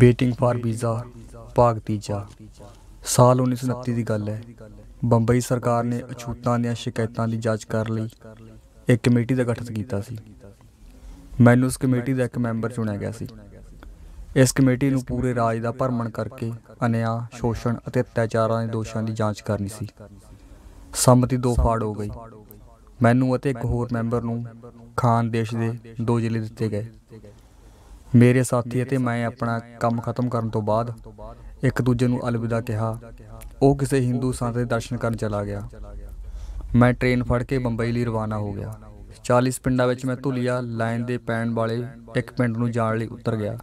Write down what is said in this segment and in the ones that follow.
waiting for visa ਭਾਗ ਤੀਜਾ ਸਾਲ 1929 ਦੀ ਗੱਲ ਹੈ ਬੰਬਈ ਸਰਕਾਰ ਨੇ ਅਛੂਤਾਂ ਦੀਆਂ ਸ਼ਿਕਾਇਤਾਂ ਦੀ ਜਾਂਚ ਕਰਨ ਲਈ ਇੱਕ ਕਮੇਟੀ ਦਾ ਗਠਨ ਕੀਤਾ ਸੀ ਮੈਨੂੰ ਉਸ ਕਮੇਟੀ ਦਾ ਇੱਕ ਮੈਂਬਰ ਚੁਣਿਆ ਗਿਆ ਸੀ ਇਸ ਕਮੇਟੀ ਨੂੰ ਪੂਰੇ ਰਾਜ ਦਾ ਭਰਮਣ ਕਰਕੇ ਅਨਿਆਂ ਸ਼ੋਸ਼ਣ ਅਤੇ ਅਤਿਆਚਾਰਾਂ ਦੇ ਦੋਸ਼ਾਂ ਦੀ ਜਾਂਚ ਕਰਨੀ ਸੀ ਸੰਮਤੀ ਦੋ ਫਾੜ ਹੋ ਗਈ ਮੈਨੂੰ ਅਤੇ ਇੱਕ ਹੋਰ ਮੈਂਬਰ ਨੂੰ ਖਾਨ ਦੇਸ਼ ਦੇ ਦੋ ਜ਼ਿਲ੍ਹੇ ਦਿੱਤੇ ਗਏ ਮੇਰੇ ਸਾਥੀ ਅਤੇ ਮੈਂ ਆਪਣਾ ਕੰਮ ਖਤਮ ਕਰਨ ਤੋਂ ਬਾਅਦ ਇੱਕ ਦੂਜੇ ਨੂੰ ਅਲਵਿਦਾ ਕਿਹਾ ਉਹ ਕਿਸੇ ਹਿੰਦੂ ਸੰਤ ਦੇ ਦਰਸ਼ਨ ਕਰਨ ਚਲਾ ਗਿਆ ਮੈਂ ਟ੍ਰੇਨ ਫੜ ਕੇ ਬੰਬਈ ਲਈ ਰਵਾਨਾ ਹੋ ਗਿਆ 40 ਪਿੰਡਾਂ ਵਿੱਚ ਮੈਂ ਧੁਲੀਆ ਲਾਈਨ ਦੇ ਪੈਣ ਵਾਲੇ ਇੱਕ ਪਿੰਡ ਨੂੰ ਜਾਣ ਲਈ ਉਤਰ ਗਿਆ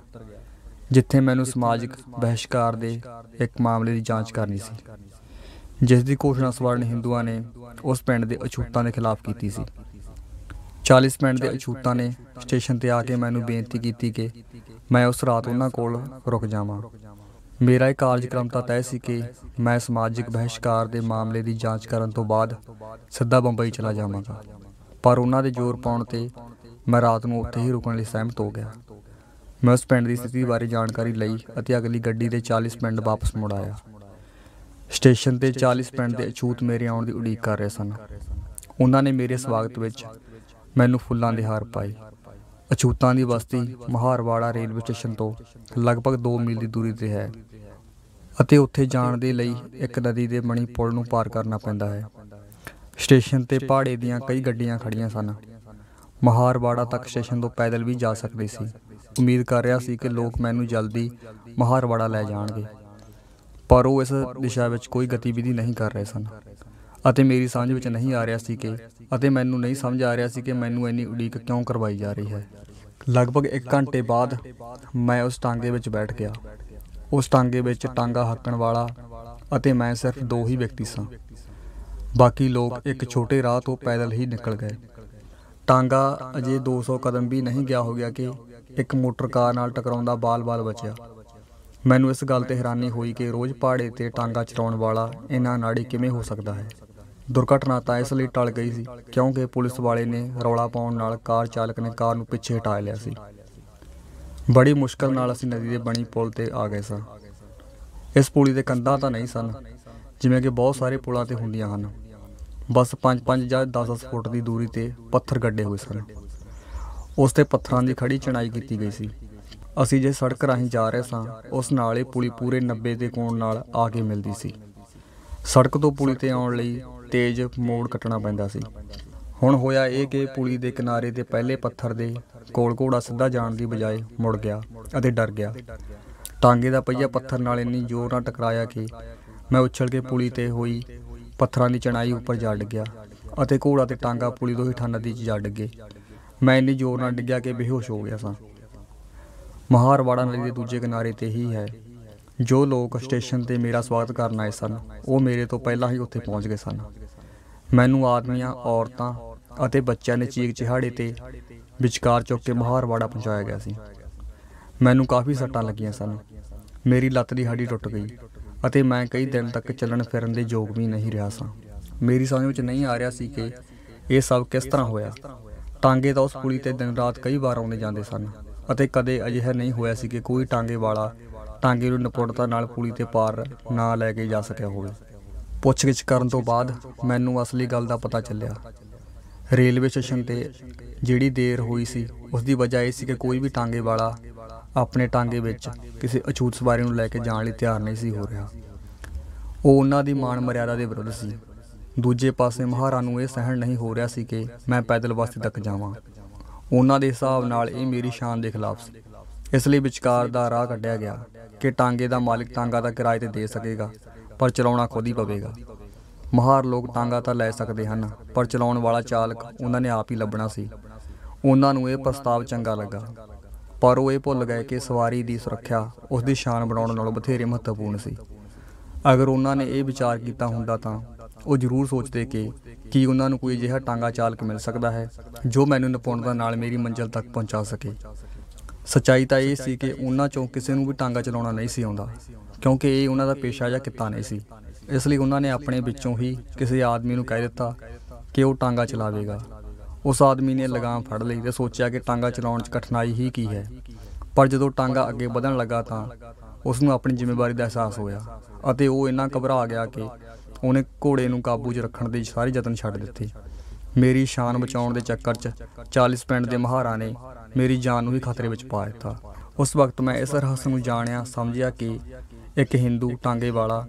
ਜਿੱਥੇ ਮੈਨੂੰ ਸਮਾਜਿਕ ਬਹਿਸ਼ਕਾਰ ਦੇ ਇੱਕ ਮਾਮਲੇ ਦੀ ਜਾਂਚ ਕਰਨੀ ਸੀ ਜਿਸ ਦੀ ਘੋਸ਼ਣਾ ਸਵਰਨ ਹਿੰਦੂਆਂ ਨੇ ਉਸ ਪਿੰਡ ਦੇ ਅਛੂਤਾਂ ਦੇ ਖਿਲਾਫ ਕੀਤੀ ਸੀ 40 ਮਿੰਟ ਦੇ ਅਛੂਤਾਂ ਨੇ ਸਟੇਸ਼ਨ ਤੇ ਆ ਕੇ ਮੈਨੂੰ ਬੇਨਤੀ ਕੀਤੀ ਕਿ ਮੈਂ ਉਸ ਰਾਤ ਉਹਨਾਂ ਕੋਲ ਰੁਕ ਜਾਵਾਂ ਮੇਰਾ ਇਹ ਕਾਰਜਕ੍ਰਮ ਤਾਂ ਤੈਅ ਸੀ ਕਿ ਮੈਂ ਸਮਾਜਿਕ ਬਹਿਸ਼ਕਾਰ ਦੇ ਮਾਮਲੇ ਦੀ ਜਾਂਚ ਕਰਨ ਤੋਂ ਬਾਅਦ ਸਿੱਧਾ ਬੰਬਈ ਚਲਾ ਜਾਵਾਂਗਾ ਪਰ ਉਹਨਾਂ ਦੇ ਜ਼ੋਰ ਪਾਉਣ ਤੇ ਮੈਂ ਰਾਤ ਨੂੰ ਉੱਥੇ ਹੀ ਰੁਕਣ ਲਈ ਸਹਿਮਤ ਹੋ ਗਿਆ ਮੈਂ ਉਸ ਪਿੰਡ ਦੀ ਸਥਿਤੀ ਬਾਰੇ ਜਾਣਕਾਰੀ ਲਈ ਅਤੇ ਅਗਲੀ ਗੱਡੀ ਦੇ 40 ਮਿੰਟ ਵਾਪਸ ਮੁੜ ਆਇਆ ਸਟੇਸ਼ਨ ਤੇ 40 ਪਿੰਡ ਦੇ ਅਛੂਤ ਮੇਰੇ ਆਉਣ ਦੀ ਉਡੀਕ ਕਰ ਰਹੇ ਸਨ ਉਹਨਾਂ ਨੇ ਮੇਰੇ ਸਵਾਗਤ ਵਿੱਚ ਮੈਨੂੰ ਫੁੱਲਾਂ ਦੇ ਹਾਰ ਪਾਏ ਅਚੂਤਾਂ ਦੀ ਬਸਤੀ ਮਹਾਰਵਾੜਾ ਰੇਲਵੇ ਸਟੇਸ਼ਨ ਤੋਂ ਲਗਭਗ 2 ਮੀਲ ਦੀ ਦੂਰੀ ਤੇ ਹੈ ਅਤੇ ਉੱਥੇ ਜਾਣ ਦੇ ਲਈ ਇੱਕ ਨਦੀ ਦੇ ਬਣੀ ਪੁਲ ਨੂੰ ਪਾਰ ਕਰਨਾ ਪੈਂਦਾ ਹੈ ਸਟੇਸ਼ਨ ਤੇ ਪਹਾੜੇ ਦੀਆਂ ਕਈ ਗੱਡੀਆਂ ਖੜੀਆਂ ਸਨ ਮਹਾਰਵਾੜਾ ਤੱਕ ਸਟੇਸ਼ਨ ਤੋਂ ਪੈਦਲ ਵੀ ਜਾ ਸਕਦੇ ਸੀ ਉਮੀਦ ਕਰ ਰਿਹਾ ਸੀ ਕਿ ਲੋਕ ਮੈਨੂੰ ਜਲਦੀ ਮਹਾਰਵਾੜਾ ਲੈ ਜਾਣਗੇ ਪਰ ਉਹ ਇਸ ਦਿਸ਼ਾ ਵਿੱਚ ਕੋਈ ਗਤੀਵਿਧੀ ਨਹੀਂ ਕਰ ਰਹੇ ਸਨ ਅਤੇ ਮੇਰੀ ਸਮਝ ਵਿੱਚ ਨਹੀਂ ਆ ਰਿਹਾ ਸੀ ਕਿ ਅਤੇ ਮੈਨੂੰ ਨਹੀਂ ਸਮਝ ਆ ਰਿਹਾ ਸੀ ਕਿ ਮੈਨੂੰ ਇੰਨੀ ਉਡੀਕ ਕਿਉਂ ਕਰਵਾਈ ਜਾ ਰਹੀ ਹੈ ਲਗਭਗ 1 ਘੰਟੇ ਬਾਅਦ ਮੈਂ ਉਸ ਟਾਂਗੇ ਵਿੱਚ ਬੈਠ ਗਿਆ ਉਸ ਟਾਂਗੇ ਵਿੱਚ ਟਾਂਗਾ ਹੱਕਣ ਵਾਲਾ ਅਤੇ ਮੈਂ ਸਿਰਫ ਦੋ ਹੀ ਵਿਅਕਤੀ ਸਾਂ ਬਾਕੀ ਲੋਕ ਇੱਕ ਛੋਟੇ ਰਾਹ ਤੋਂ ਪੈਦਲ ਹੀ ਨਿਕਲ ਗਏ ਟਾਂਗਾ ਅਜੇ 200 ਕਦਮ ਵੀ ਨਹੀਂ ਗਿਆ ਹੋ ਗਿਆ ਕਿ ਇੱਕ ਮੋਟਰ ਕਾਰ ਨਾਲ ਟਕਰਾਉਂਦਾ ਬਾਲ-ਬਾਲ ਬਚਿਆ ਮੈਨੂੰ ਇਸ ਗੱਲ ਤੇ ਹੈਰਾਨੀ ਹੋਈ ਕਿ ਰੋਜ਼ ਪਹਾੜੇ ਤੇ ਟਾਂਗਾ ਚਲਾਉਣ ਵਾਲਾ ਇਹਨਾਂ ਨਾੜੀ ਕਿਵੇਂ ਹੋ ਸਕਦਾ ਹੈ ਦੁਰਘਟਨਾ ਤਾਂ ਇਸ ਲਈ ਟਲ ਗਈ ਸੀ ਕਿਉਂਕਿ ਪੁਲਿਸ ਵਾਲੇ ਨੇ ਰੌਲਾ ਪਾਉਣ ਨਾਲ ਕਾਰ ਚਾਲਕ ਨੇ ਕਾਰ ਨੂੰ ਪਿੱਛੇ ਹਟਾ ਲਿਆ ਸੀ ਬੜੀ ਮੁਸ਼ਕਲ ਨਾਲ ਅਸੀਂ ਨਦੀ ਦੇ ਬਣੀ ਪੁਲ ਤੇ ਆ ਗਏ ਸਾਂ ਇਸ ਪੁਲੀ ਦੇ ਕੰਧਾਂ ਤਾਂ ਨਹੀਂ ਸਨ ਜਿਵੇਂ ਕਿ ਬਹੁਤ ਸਾਰੇ ਪੁਲਾਂ ਤੇ ਹੁੰਦੀਆਂ ਹਨ ਬਸ 5-5 ਜਾਂ 10-10 ਫੁੱਟ ਦੀ ਦੂਰੀ ਤੇ ਪੱਥਰ ਗੱਡੇ ਹੋਏ ਸਨ ਉਸ ਤੇ ਪੱਥਰਾਂ ਦੀ ਖੜੀ ਚਣਾਈ ਕੀਤੀ ਗਈ ਸੀ ਅਸੀਂ ਜੇ ਸੜਕ ਰਾਹੀਂ ਜਾ ਰਹੇ ਸਾਂ ਉਸ ਨਾਲੇ ਪੁਲੀ ਪੂਰੇ 90 ਦੇ ਕੋਣ ਨਾਲ ਆ ਕੇ ਮਿਲਦੀ ਸੀ ਸੜਕ ਤੋਂ ਪੁਲੀ ਤੇ ਆਉਣ ਲਈ ਤੇਜ਼ ਮੋੜ ਕੱਟਣਾ ਪੈਂਦਾ ਸੀ ਹੁਣ ਹੋਇਆ ਇਹ ਕਿ ਪੁਲੀ ਦੇ ਕਿਨਾਰੇ ਤੇ ਪਹਿਲੇ ਪੱਥਰ ਦੇ ਕੋਲ ਘੋੜਾ ਸਿੱਧਾ ਜਾਣ ਦੀ ਬਜਾਏ ਮੁੜ ਗਿਆ ਅਤੇ ਡਰ ਗਿਆ ਟਾਂਗੇ ਦਾ ਪਹੀਆ ਪੱਥਰ ਨਾਲ ਇੰਨੀ ਜ਼ੋਰ ਨਾਲ ਟਕਰਾਇਆ ਕਿ ਮੈਂ ਉੱਛਲ ਕੇ ਪੁਲੀ ਤੇ ਹੋਈ ਪੱਥਰਾਂ ਦੀ ਚਣਾਈ ਉੱਪਰ ਜਾ ਗਿਆ ਅਤੇ ਘੋੜਾ ਤੇ ਟਾਂਗਾ ਪੁਲੀ ਤੋਂ ਹੇਠਾਂ ਨਦੀ 'ਚ ਜਾ ਡਿੱਗੇ ਮੈਂ ਇੰਨੀ ਜ਼ੋਰ ਨਾਲ ਡਿੱਗਿਆ ਕਿ ਬੇਹੋਸ਼ ਹੋ ਗਿਆ ਸਾਂ ਮਹਾਰਵਾੜਾ ਨਦੀ ਦੇ ਦੂਜੇ ਕਿਨਾਰੇ ਤੇ ਹੀ ਹੈ ਜੋ ਲੋਕ ਸਟੇਸ਼ਨ ਤੇ ਮੇਰਾ ਸਵਾਗਤ ਕਰਨ ਆਏ ਸਨ ਉਹ ਮੇਰੇ ਤੋਂ ਪਹਿਲਾਂ ਹੀ ਉੱਥੇ ਪਹੁੰਚ ਗਏ ਸਨ ਮੈਨੂੰ ਆਦਮੀਆਂ ਔਰਤਾਂ ਅਤੇ ਬੱਚਿਆਂ ਨੇ ਚੀਕ ਚਿਹਾੜੇ ਤੇ ਵਿਚਕਾਰ ਚੁੱਕ ਕੇ ਮਹਾਰਵਾੜਾ ਪਹੁੰਚਾਇਆ ਗਿਆ ਸੀ ਮੈਨੂੰ ਕਾਫੀ ਸੱਟਾਂ ਲੱਗੀਆਂ ਸਨ ਮੇਰੀ ਲੱਤ ਦੀ ਹੱਡੀ ਟੁੱਟ ਗਈ ਅਤੇ ਮੈਂ ਕਈ ਦਿਨ ਤੱਕ ਚੱਲਣ ਫਿਰਨ ਦੇ ਯੋਗ ਵੀ ਨਹੀਂ ਰਿਹਾ ਸਾਂ ਮੇਰੀ ਸਮਝ ਵਿੱਚ ਨਹੀਂ ਆ ਰਿਹਾ ਸੀ ਕਿ ਇਹ ਸਭ ਕਿਸ ਤਰ੍ਹਾਂ ਹੋਇਆ ਟਾਂਗੇ ਤਾਂ ਉਸ ਕੁੜੀ ਤੇ ਦਿਨ ਰਾਤ ਕਈ ਵਾਰ ਆਉਂਦੇ ਜਾਂਦੇ ਸਨ ਅਤੇ ਕਦੇ ਅਜਿਹਾ ਨਹੀਂ ਹੋਇਆ ਸੀ ਕਿ ਕੋਈ ਟਾਂਗੇ ਵਾਲਾ ਕਿ ਉਹ ਨਿਪੁੰਨਤਾ ਨਾਲ ਪੂਲੀ ਤੇ ਪਾਰ ਨਾ ਲੈ ਕੇ ਜਾ ਸਕਿਆ ਹੋਵੇ ਪੁੱਛਗਿੱਛ ਕਰਨ ਤੋਂ ਬਾਅਦ ਮੈਨੂੰ ਅਸਲੀ ਗੱਲ ਦਾ ਪਤਾ ਚੱਲਿਆ ਰੇਲਵੇ ਸਟੇਸ਼ਨ ਤੇ ਜਿਹੜੀ ਦੇਰ ਹੋਈ ਸੀ ਉਸ ਦੀ ਵਜ੍ਹਾ ਇਹ ਸੀ ਕਿ ਕੋਈ ਵੀ ਟਾਂਗੇ ਵਾਲਾ ਆਪਣੇ ਟਾਂਗੇ ਵਿੱਚ ਕਿਸੇ ਅਛੂਤ ਸਵਾਰੀ ਨੂੰ ਲੈ ਕੇ ਜਾਣ ਲਈ ਤਿਆਰ ਨਹੀਂ ਸੀ ਹੋ ਰਿਹਾ ਉਹ ਉਹਨਾਂ ਦੀ ਮਾਨ ਮਰਿਆਦਾ ਦੇ ਵਿਰੁੱਧ ਸੀ ਦੂਜੇ ਪਾਸੇ ਮਹਾਰਾ ਨੂੰ ਇਹ ਸਹਿਣ ਨਹੀਂ ਹੋ ਰਿਹਾ ਸੀ ਕਿ ਮੈਂ ਪੈਦਲ ਵਾਸਤੇ ਤੱਕ ਜਾਵਾਂ ਉਹਨਾਂ ਦੇ ਹਿਸਾਬ ਨਾਲ ਇਹ ਮੇਰੀ ਸ਼ਾਨ ਦੇ ਖਿਲਾਫ ਸੀ ਇਸ ਲਈ ਵਿਚਕਾਰ ਦਾ ਰਾਹ ਕੱਢਿਆ ਗਿਆ ਕਿ ਟਾਂਗੇ ਦਾ ਮਾਲਕ ਟਾਂਗਾ ਦਾ ਕਿਰਾਏ ਤੇ ਦੇ ਸਕੇਗਾ ਪਰ ਚਲਾਉਣਾ ਖੁਦ ਹੀ ਪਵੇਗਾ ਮਹਾਰ ਲੋਕ ਟਾਂਗਾ ਤਾਂ ਲੈ ਸਕਦੇ ਹਨ ਪਰ ਚਲਾਉਣ ਵਾਲਾ ਚਾਲਕ ਉਹਨਾਂ ਨੇ ਆਪ ਹੀ ਲੱਭਣਾ ਸੀ ਉਹਨਾਂ ਨੂੰ ਇਹ ਪ੍ਰਸਤਾਵ ਚੰਗਾ ਲੱਗਾ ਪਰ ਉਹ ਇਹ ਭੁੱਲ ਗਏ ਕਿ ਸਵਾਰੀ ਦੀ ਸੁਰੱਖਿਆ ਉਸ ਦੀ ਸ਼ਾਨ ਬਣਾਉਣ ਨਾਲੋਂ ਬਥੇਰੇ ਮਹੱਤਵਪੂਰਨ ਸੀ ਅਗਰ ਉਹਨਾਂ ਨੇ ਇਹ ਵਿਚਾਰ ਕੀਤਾ ਹੁੰਦਾ ਤਾਂ ਉਹ ਜ਼ਰੂਰ ਸੋਚਦੇ ਕਿ ਕੀ ਉਹਨਾਂ ਨੂੰ ਕੋਈ ਅਜਿਹਾ ਟਾਂਗਾ ਚਾਲਕ ਮਿਲ ਸਕਦਾ ਹੈ ਜੋ ਮੈਨੂੰ ਨਿਪੁੰਨਤਾ ਨਾਲ ਮੇਰੀ ਮੰਜ਼ਿਲ ਤੱਕ ਪਹੁੰਚਾ ਸਕੇ ਸੱਚਾਈ ਤਾਂ ਇਹ ਸੀ ਕਿ ਉਹਨਾਂ ਚੋਂ ਕਿਸੇ ਨੂੰ ਵੀ ਟਾਂਗਾ ਚਲਾਉਣਾ ਨਹੀਂ ਸੀ ਆਉਂਦਾ ਕਿਉਂਕਿ ਇਹ ਉਹਨਾਂ ਦਾ ਪੇਸ਼ਾ ਜਾਂ ਕਿੱਤਾ ਨਹੀਂ ਸੀ ਇਸ ਲਈ ਉਹਨਾਂ ਨੇ ਆਪਣੇ ਵਿੱਚੋਂ ਹੀ ਕਿਸੇ ਆਦਮੀ ਨੂੰ ਕਹਿ ਦਿੱਤਾ ਕਿ ਉਹ ਟਾਂਗਾ ਚਲਾਵੇਗਾ ਉਸ ਆਦਮੀ ਨੇ ਲਗਾਮ ਫੜ ਲਈ ਤੇ ਸੋਚਿਆ ਕਿ ਟਾਂਗਾ ਚਲਾਉਣ 'ਚ ਕਠਿਨਾਈ ਹੀ ਕੀ ਹੈ ਪਰ ਜਦੋਂ ਟਾਂਗਾ ਅੱਗੇ ਵਧਣ ਲੱਗਾ ਤਾਂ ਉਸ ਨੂੰ ਆਪਣੀ ਜ਼ਿੰਮੇਵਾਰੀ ਦਾ ਅਹਿਸਾਸ ਹੋਇਆ ਅਤੇ ਉਹ ਇੰਨਾ ਘਬਰਾ ਗਿਆ ਕਿ ਉਹਨੇ ਘੋੜੇ ਨੂੰ ਕਾਬੂ 'ਚ ਰੱਖਣ ਦੇ ਸਾਰੇ ਯਤਨ ਛੱਡ ਦਿੱਤੇ ਮੇਰੀ ਸ਼ਾਨ ਬਚਾਉਣ ਦੇ ਚੱਕਰ 'ਚ 40 ਪਿੰਡ ਦੇ ਮਹਾਰਾ ਨੇ ਮੇਰੀ ਜਾਨ ਨੂੰ ਵੀ ਖਤਰੇ ਵਿੱਚ ਪਾ ਦਿੱਤਾ ਉਸ ਵਕਤ ਮੈਂ ਇਸ ਰਹੱਸ ਨੂੰ ਜਾਣਿਆ ਸਮਝਿਆ ਕਿ ਇੱਕ Hindu ਟਾਂਗੇ ਵਾਲਾ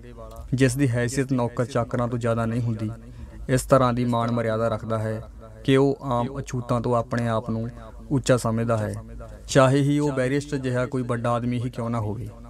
ਜਿਸ ਦੀ ਹیثیت ਨੌਕਰ ਚਾਕਰਾਂ ਤੋਂ ਜ਼ਿਆਦਾ ਨਹੀਂ ਹੁੰਦੀ ਇਸ ਤਰ੍ਹਾਂ ਦੀ ਮਾਨ ਮਰਿਆਦਾ ਰੱਖਦਾ ਹੈ ਕਿ ਉਹ ਆਮ ਅਛੂਤਾਂ ਤੋਂ ਆਪਣੇ ਆਪ ਨੂੰ ਉੱਚਾ ਸਮਝਦਾ ਹੈ ਚਾਹੇ ਹੀ ਉਹ ਬੈਰਿਸਟ ਜਿਹਾ ਕੋਈ ਵੱਡਾ ਆਦਮੀ ਹੀ ਕਿਉਂ ਨਾ ਹੋਵੇ